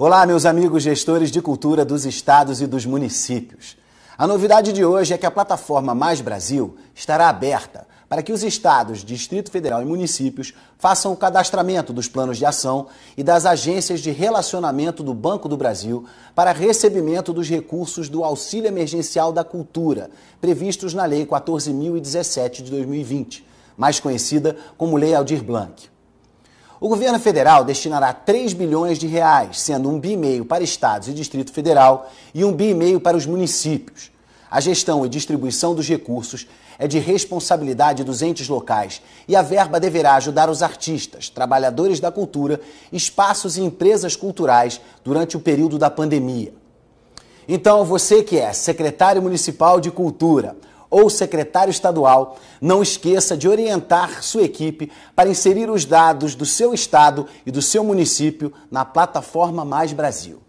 Olá, meus amigos gestores de cultura dos estados e dos municípios. A novidade de hoje é que a plataforma Mais Brasil estará aberta para que os estados, Distrito Federal e municípios façam o cadastramento dos planos de ação e das agências de relacionamento do Banco do Brasil para recebimento dos recursos do Auxílio Emergencial da Cultura, previstos na Lei 14.017 de 2020, mais conhecida como Lei Aldir Blanc. O governo federal destinará 3 bilhões de reais, sendo um bi e meio para estados e Distrito Federal e um bi e meio para os municípios. A gestão e distribuição dos recursos é de responsabilidade dos entes locais e a verba deverá ajudar os artistas, trabalhadores da cultura, espaços e empresas culturais durante o período da pandemia. Então, você que é secretário municipal de cultura ou secretário estadual, não esqueça de orientar sua equipe para inserir os dados do seu estado e do seu município na plataforma Mais Brasil.